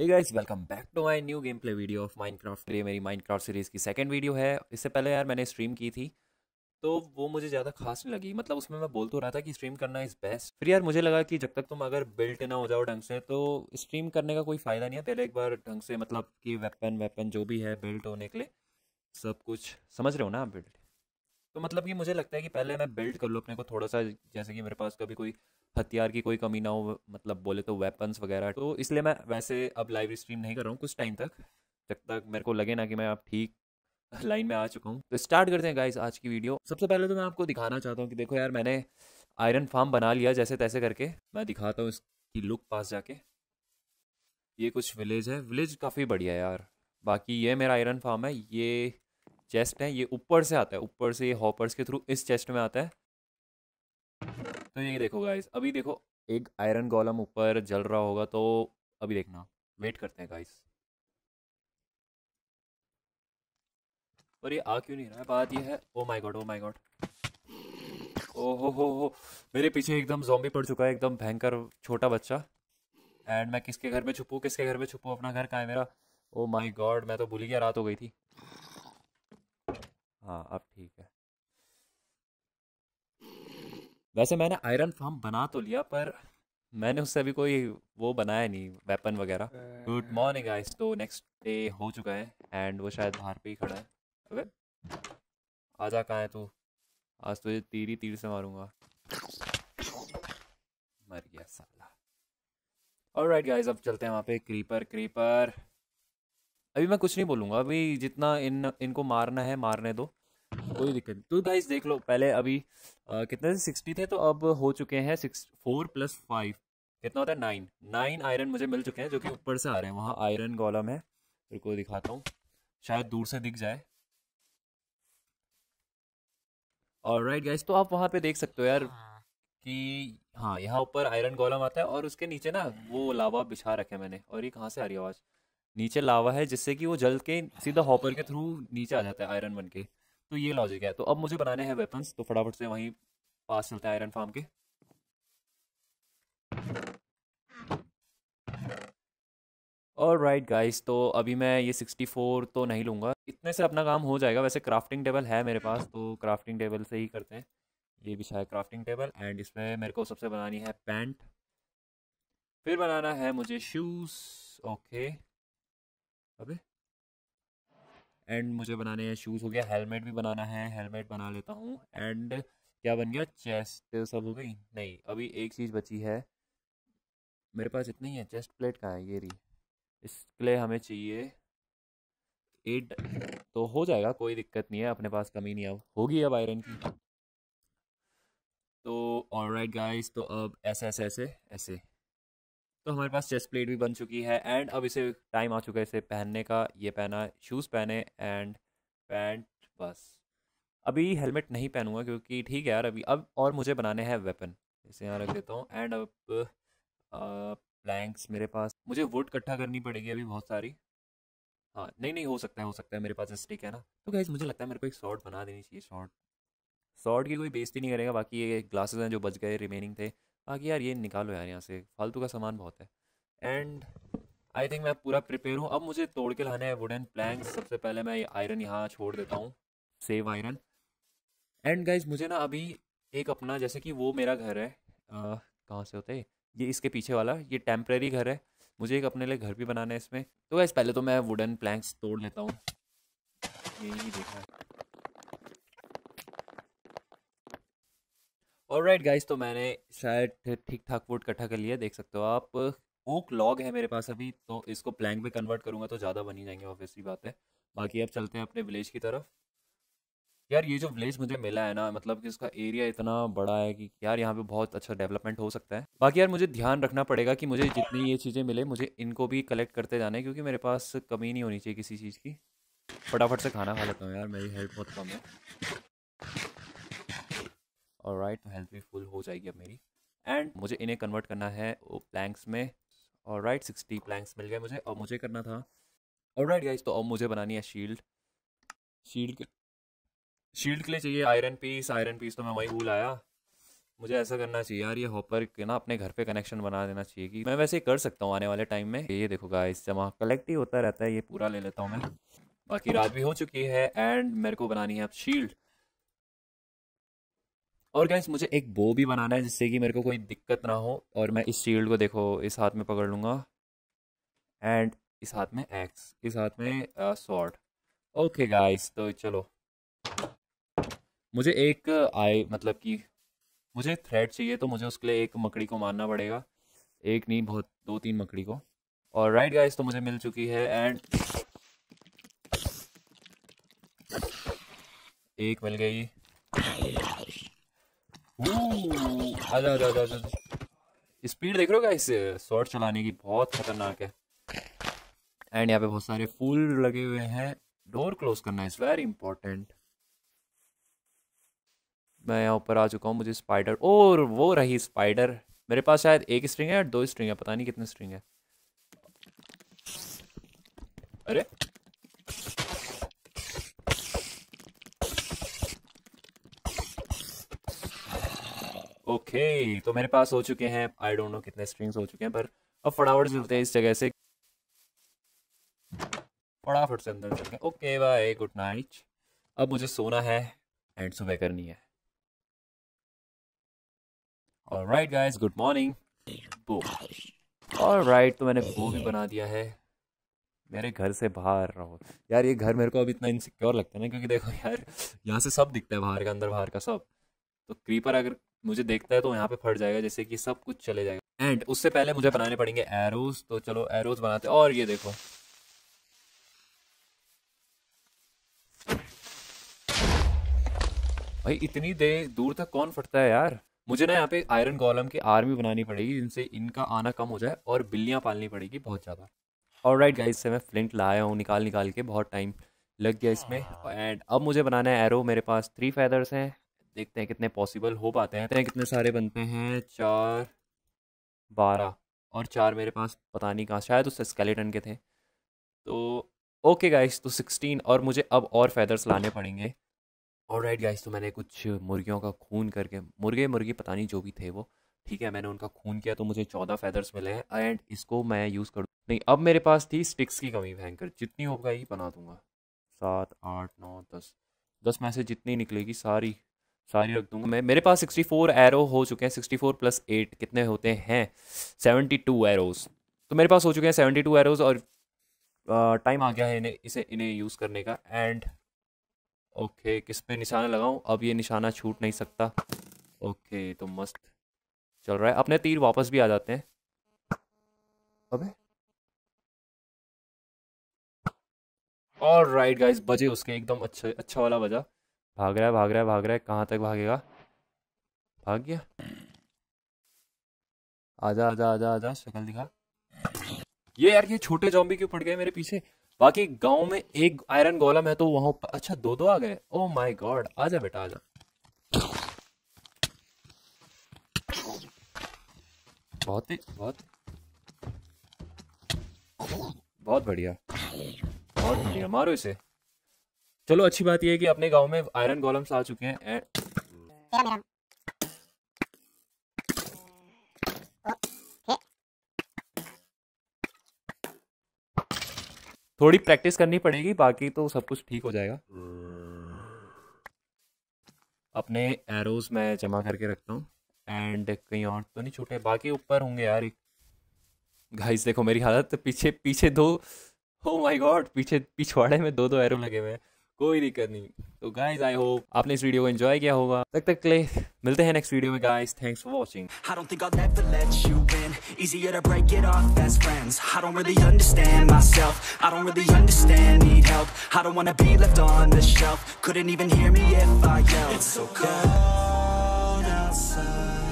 Hey guys welcome back to my new game play video of Minecraft ये मेरी Minecraft series की second video है इससे पहले यार मैंने स्ट्रीम की थी तो वो मुझे ज़्यादा खास नहीं लगी मतलब उसमें मैं बोल तो रहा था कि स्ट्रीम करना इज़ बेस्ट फिर यार मुझे लगा कि जब तक तुम अगर बिल्ट ना हो जाओ ढंग से तो स्ट्रीम करने का कोई फ़ायदा नहीं है पहले एक बार ढंग से मतलब कि वेपन वेपन जो भी है बिल्ट होने के लिए सब कुछ समझ रहे हो ना आप बिल्ट तो मतलब कि मुझे लगता है कि पहले मैं बिल्ड कर लूँ अपने को थोड़ा सा जैसे कि मेरे पास कभी कोई हथियार की कोई कमी ना हो मतलब बोले तो वेपन्स वगैरह तो इसलिए मैं वैसे अब लाइव स्ट्रीम नहीं कर रहा हूँ कुछ टाइम तक जब तक मेरे को लगे ना कि मैं अब ठीक लाइन में आ चुका हूँ तो स्टार्ट करते हैं गाइज आज की वीडियो सबसे पहले तो मैं आपको दिखाना चाहता हूँ कि देखो यार मैंने आयरन फार्म बना लिया जैसे तैसे करके मैं दिखाता हूँ इसकी लुक पास जाके ये कुछ विलेज है विलेज काफ़ी बढ़िया है यार बाकी ये मेरा आयरन फार्म है ये चेस्ट है ये ऊपर से आता है ऊपर से ये हॉपर्स के थ्रू इस चेस्ट में आता है तो ये देखो गाइस अभी देखो एक आयरन कॉलम ऊपर जल रहा होगा तो अभी देखना वेट करते हैं गाइस पर ये आ क्यों नहीं रहा है बात ये है oh my god oh my god ओ हो हो मेरे पीछे एकदम जॉम्बी पड़ चुका है एकदम भयंकर छोटा बच्चा एंड मैं किसके घर में छुपूँ किसके घर में छुपू अपना घर का है मेरा ओ माई गॉड मैं तो भूल गया रात हो गई थी हाँ अब ठीक है वैसे मैंने आयरन फार्म बना तो लिया पर मैंने उससे अभी कोई वो बनाया नहीं वेपन वगैरह गुड मॉर्निंग गाइस तो नेक्स्ट डे हो चुका है एंड वो शायद बाहर पे ही खड़ा है अबे आजा कहाँ है तू आज तुझे तो तीर ही तीर से मारूंगा मर गया साला ऑलराइट गाइस अब चलते हैं वहाँ पे क्रीपर क्रीपर अभी मैं कुछ नहीं बोलूंगा अभी जितना इन इनको मारना है मारने दो कोई दिक्कत नहीं तो गाइस देख लो पहले अभी आ, कितने से सिक्सटी थे तो अब हो चुके हैं सिक्स फोर प्लस फाइव कितना होता है नाइन नाइन आयरन मुझे मिल चुके हैं जो कि ऊपर से आ रहे हैं वहाँ आयरन गोलम है को दिखाता हूँ शायद दूर से दिख जाए और राइट गाइज तो आप वहाँ पे देख सकते हो यार हाँ। कि हाँ यहाँ ऊपर आयरन गोलम आता है और उसके नीचे ना वो लावा बिछा रखे मैंने और ये कहाँ से आ रही आवाज़ नीचे लावा है जिससे कि वो जल के सीधा हॉपर के थ्रू नीचे आ जाता है आयरन बन के तो ये लॉजिक है तो अब मुझे बनाने हैं वेपन्स तो फटाफट से वहीं पास चलते हैं आयरन फार्म के और राइट गाइस तो अभी मैं ये 64 तो नहीं लूँगा इतने से अपना काम हो जाएगा वैसे क्राफ्टिंग टेबल है मेरे पास तो क्राफ्टिंग टेबल से ही करते हैं ये भी शायद क्राफ्टिंग टेबल एंड इसमें मेरे को सबसे बनानी है पैंट फिर बनाना है मुझे शूज़ ओके okay. अबे एंड मुझे बनाने हैं शूज़ हो गया हेलमेट भी बनाना है हेलमेट बना लेता हूँ एंड क्या बन गया चेस्ट सब हो गई नहीं अभी एक चीज़ बची है मेरे पास इतनी ही है चेस्ट प्लेट कहाँ है ये रही इसके लिए हमें चाहिए एट तो हो जाएगा कोई दिक्कत नहीं है अपने पास कमी नहीं अब होगी अब आयरन की तो ऑल राइट गाइस तो अब ऐसे ऐसे ऐसे ऐसे तो हमारे पास चेस्ट प्लेट भी बन चुकी है एंड अब इसे टाइम आ चुका है इसे पहनने का ये पहना शूज़ पहने एंड पैंट बस अभी हेलमेट नहीं पहनूंगा क्योंकि ठीक है यार अभी अब और मुझे बनाने हैं वेपन इसे यहाँ रख देता हूँ एंड अब प्लैंक्स मेरे पास मुझे वुड इकट्ठा करनी पड़ेगी अभी बहुत सारी हाँ नहीं नहीं हो सकता है हो सकता है मेरे पास स्टिक है ना तो गाइज मुझे लगता है मेरे को एक शॉर्ट बना देनी चाहिए शॉर्ट शॉर्ट की कोई बेइज्जती नहीं करेगा बाकी ये ग्लासेस हैं जो बच गए रिमेनिंग थे बाकी यार ये निकालो यार यहाँ से फालतू का सामान बहुत है एंड आई थिंक मैं पूरा प्रिपेयर हूँ अब मुझे तोड़ के लाने हैं वुडन प्लैंक सबसे पहले मैं आयरन यहाँ छोड़ देता हूँ सेव आयरन एंड गाइज मुझे ना अभी एक अपना जैसे कि वो मेरा घर है कहाँ से होता है ये इसके पीछे वाला ये टेम्प्रेरी घर है मुझे एक अपने लिए घर भी बनाना है इसमें तो गाइज पहले तो मैं वुडन प्लैंक्स तोड़ लेता हूँ यही देखा है और राइट गाइस तो मैंने शायद ठीक ठाक वोट इकट्ठा कर लिया देख सकते हो आप ओक लॉग है मेरे पास अभी तो इसको प्लैंक में कन्वर्ट करूँगा तो ज़्यादा बनी जाएंगे की बात है बाकी अब चलते हैं अपने विलेज की तरफ यार ये जो विलेज मुझे मिला है ना मतलब कि इसका एरिया इतना बड़ा है कि यार यहाँ पे बहुत अच्छा डेवलपमेंट हो सकता है बाकी यार मुझे ध्यान रखना पड़ेगा कि मुझे जितनी ये चीज़ें मिले मुझे इनको भी कलेक्ट करते जाना है क्योंकि मेरे पास कमी नहीं होनी चाहिए किसी चीज़ की फटाफट से खाना खा लेता हूँ यार मेरी हेल्थ बहुत कम है और राइट तो हेल्थ भी फुल हो जाएगी अब मेरी एंड मुझे इन्हें कन्वर्ट करना है प्लैंक्स में और राइट सिक्सटी प्लैंक्स मिल गए मुझे और मुझे करना था और राइट गाइज तो अब मुझे बनानी है शील्ड शील्ड शील्ड के लिए चाहिए आयरन पीस आयरन पीस तो मैं वही भूल आया मुझे ऐसा करना चाहिए यार ये हॉपर के ना अपने घर पे कनेक्शन बना देना चाहिए कि मैं वैसे ही कर सकता हूँ आने वाले टाइम में ये देखो गाइस जमा कलेक्ट ही होता रहता है ये पूरा ले लेता हूँ मैं बाकी रात भी हो चुकी है एंड मेरे को बनानी है अब शील्ड और गैस मुझे एक बो भी बनाना है जिससे कि मेरे को कोई दिक्कत ना हो और मैं इस शील्ड को देखो इस हाथ में पकड़ लूँगा एंड इस हाथ में एक्स इस हाथ में सॉर्ट ओके गाइस तो चलो मुझे एक आई uh, मतलब कि मुझे थ्रेड चाहिए तो मुझे उसके लिए एक मकड़ी को मारना पड़ेगा एक नहीं बहुत दो तीन मकड़ी को और राइट गाइस तो मुझे मिल चुकी है एंड एक मिल गई आजा आजा आजा आजा स्पीड देख रहे हो गाइस शॉर्ट चलाने की बहुत खतरनाक है एंड यहाँ पे बहुत सारे फूल लगे हुए हैं डोर क्लोज करना इज वेरी इंपॉर्टेंट मैं यहाँ ऊपर आ चुका हूँ मुझे स्पाइडर और वो रही स्पाइडर मेरे पास शायद एक स्ट्रिंग है और दो स्ट्रिंग है पता नहीं कितने स्ट्रिंग है अरे ओके तो मेरे पास हो चुके हैं आई डोंट नो कितने स्ट्रिंग्स हो चुके हैं पर अब फटाफट चलते हैं इस जगह से फटाफट से अंदर चलते हैं ओके बाय गुड नाइट अब मुझे सोना है एंड सुबह करनी है और राइट गाइज गुड मॉर्निंग बो और राइट तो मैंने वो भी बना दिया है मेरे घर से बाहर रहो यार ये घर मेरे को अब इतना इनसिक्योर लगता है ना क्योंकि देखो यार यहाँ से सब दिखता है बाहर का अंदर बाहर का सब तो क्रीपर अगर मुझे देखता है तो यहाँ पे फट जाएगा जैसे कि सब कुछ चले जाएगा एंड उससे पहले मुझे बनाने पड़ेंगे एरोज तो चलो एरोज बनाते और ये देखो भाई इतनी देर दूर तक कौन फटता है यार मुझे ना यहाँ पे आयरन कॉलम की आर्मी बनानी पड़ेगी जिनसे इनका आना कम हो जाए और बिल्लियाँ पालनी पड़ेगी बहुत ज़्यादा और राइट गाइज से मैं फ्लिंट लाया हूँ निकाल निकाल के बहुत टाइम लग गया इसमें एंड अब मुझे बनाना है एरो मेरे पास थ्री फैदर्स हैं देखते हैं कितने पॉसिबल हो पाते हैं हैं कितने सारे बनते हैं चार बारह और चार मेरे पास पता नहीं कहाँ शायद उससे स्केलेटन के थे तो ओके गाइस तो सिक्सटीन और मुझे अब और फैदर्स लाने पड़ेंगे और राइट गाइस तो मैंने कुछ मुर्गियों का खून करके मुर्गे मुर्गी पता नहीं जो भी थे वो ठीक है मैंने उनका खून किया तो मुझे चौदह फैदर्स मिले हैं एंड इसको मैं यूज़ करूँ नहीं अब मेरे पास थी स्टिक्स की कमी भयंकर जितनी होगा ही बना दूंगा सात आठ नौ दस दस में से जितनी निकलेगी सारी सारी रख दूंगा मैं मेरे पास 64 एरो हो चुके हैं 64 प्लस एट कितने होते हैं 72 एरोज तो मेरे पास हो चुके हैं 72 एरोज और टाइम आ गया है इन्हें इसे इन्हें यूज़ करने का एंड ओके किस पे निशाना लगाऊं अब ये निशाना छूट नहीं सकता ओके तो मस्त चल रहा है अपने तीर वापस भी आ जाते हैं अबे और राइट गाइज बजे उसके एकदम अच्छे अच्छा वाला बजा भाग रहा है भाग रहा है भाग रहा है कहाँ तक भागेगा भाग गया आजा आजा आजा आजा शक्ल दिखा ये यार ये छोटे जॉम्बी क्यों पड़ गए मेरे पीछे बाकी गांव में एक आयरन गोलम है तो वहां पर अच्छा दो दो आ गए ओ माय गॉड आजा बेटा आजा बहुत ही बहुत बहुत बढ़िया बहुत बढ़िया मारो इसे चलो अच्छी बात यह है कि अपने गांव में आयरन गोलम्स आ चुके हैं थोड़ी प्रैक्टिस करनी पड़ेगी बाकी तो सब कुछ ठीक हो जाएगा अपने एरोज मैं जमा करके रखता हूँ एंड कहीं और तो नहीं छूटे बाकी ऊपर होंगे यार घाइस देखो मेरी हालत पीछे पीछे दो हो माई गॉड पीछे पिछवाड़े में दो दो एरो लगे हुए हैं कोई दिक्कत नहीं तो गाइज आई होप आपने इस वीडियो को एंजॉय किया होगा तब तक के लिए मिलते हैं नेक्स्ट वीडियो में guys thanks for watching I don't think I'll ever let you in Easier to break it off as friends I don't really understand myself I don't really understand need help I don't wanna be left on the shelf Couldn't even hear me if I yelled It's so cold outside